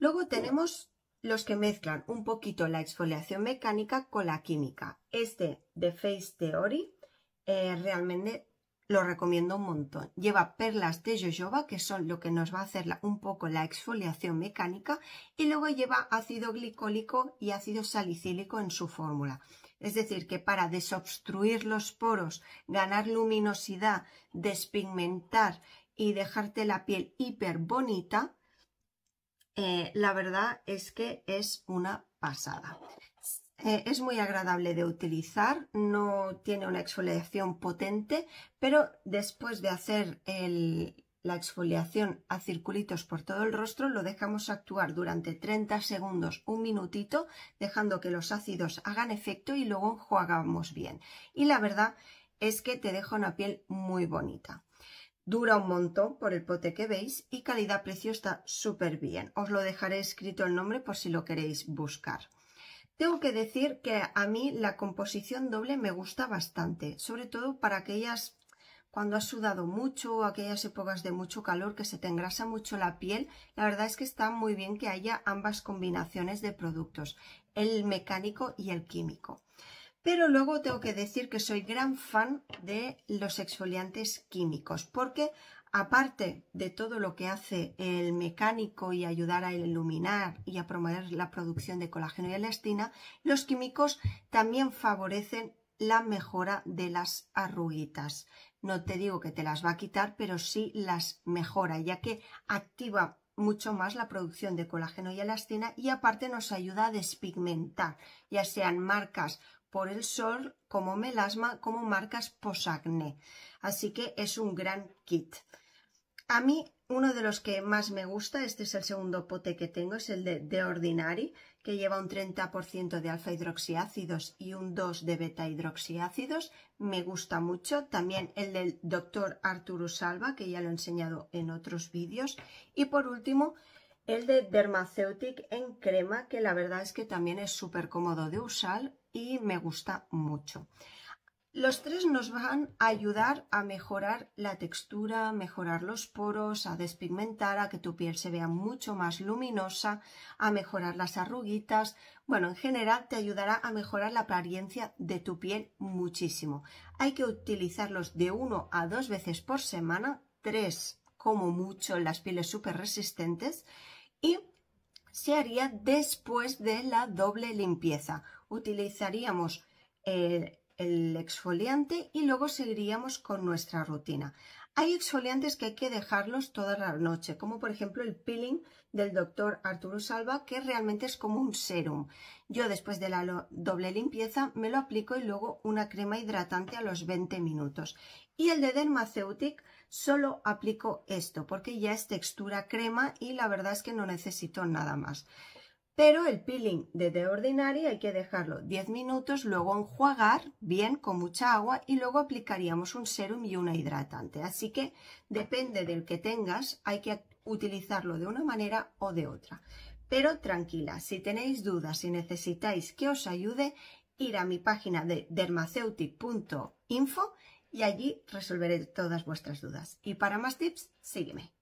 Luego tenemos los que mezclan un poquito la exfoliación mecánica con la química. Este de Face Theory eh, realmente lo recomiendo un montón. Lleva perlas de jojoba, que son lo que nos va a hacer un poco la exfoliación mecánica, y luego lleva ácido glicólico y ácido salicílico en su fórmula. Es decir, que para desobstruir los poros, ganar luminosidad, despigmentar y dejarte la piel hiper bonita, eh, la verdad es que es una pasada. Eh, es muy agradable de utilizar, no tiene una exfoliación potente, pero después de hacer la exfoliación a circulitos por todo el rostro, lo dejamos actuar durante 30 segundos, un minutito, dejando que los ácidos hagan efecto y luego enjuagamos bien. Y la verdad es que te deja una piel muy bonita. Dura un montón por el pote que veis y calidad-precio está súper bien. Os lo dejaré escrito el nombre por si lo queréis buscar. Tengo que decir que a mí la composición doble me gusta bastante, sobre todo para aquellas cuando has sudado mucho o aquellas épocas de mucho calor que se te engrasa mucho la piel, la verdad es que está muy bien que haya ambas combinaciones de productos, el mecánico y el químico. Pero luego tengo que decir que soy gran fan de los exfoliantes químicos, porque aparte de todo lo que hace el mecánico y ayudar a iluminar y a promover la producción de colágeno y elastina, los químicos también favorecen la mejora de las arruguitas. No te digo que te las va a quitar, pero sí las mejora, ya que activa mucho más la producción de colágeno y elastina y aparte nos ayuda a despigmentar, ya sean marcas por el sol como melasma, como marcas posacné. Así que es un gran kit. A mí, uno de los que más me gusta, este es el segundo pote que tengo, es el de The Ordinary, que lleva un 30% de alfa hidroxiácidos y un 2 de beta hidroxiácidos. Me gusta mucho. También el del Dr. Arturo Salva, que ya lo he enseñado en otros vídeos. Y por último, el de Dermaceutic en crema, que la verdad es que también es súper cómodo de usar, y me gusta mucho. Los tres nos van a ayudar a mejorar la textura, a mejorar los poros, a despigmentar, a que tu piel se vea mucho más luminosa, a mejorar las arruguitas. Bueno, en general te ayudará a mejorar la apariencia de tu piel muchísimo. Hay que utilizarlos de uno a dos veces por semana, tres como mucho en las pieles súper resistentes y se haría después de la doble limpieza. Utilizaríamos el eh, el exfoliante y luego seguiríamos con nuestra rutina. Hay exfoliantes que hay que dejarlos toda la noche, como por ejemplo el peeling del doctor Arturo Salva, que realmente es como un serum. Yo después de la doble limpieza me lo aplico y luego una crema hidratante a los 20 minutos. Y el de Dermaceutic solo aplico esto, porque ya es textura crema y la verdad es que no necesito nada más. Pero el peeling de The Ordinary hay que dejarlo 10 minutos, luego enjuagar bien con mucha agua y luego aplicaríamos un serum y una hidratante. Así que depende del que tengas, hay que utilizarlo de una manera o de otra. Pero tranquila, si tenéis dudas, si necesitáis que os ayude, ir a mi página de dermaceutic.info y allí resolveré todas vuestras dudas. Y para más tips, sígueme.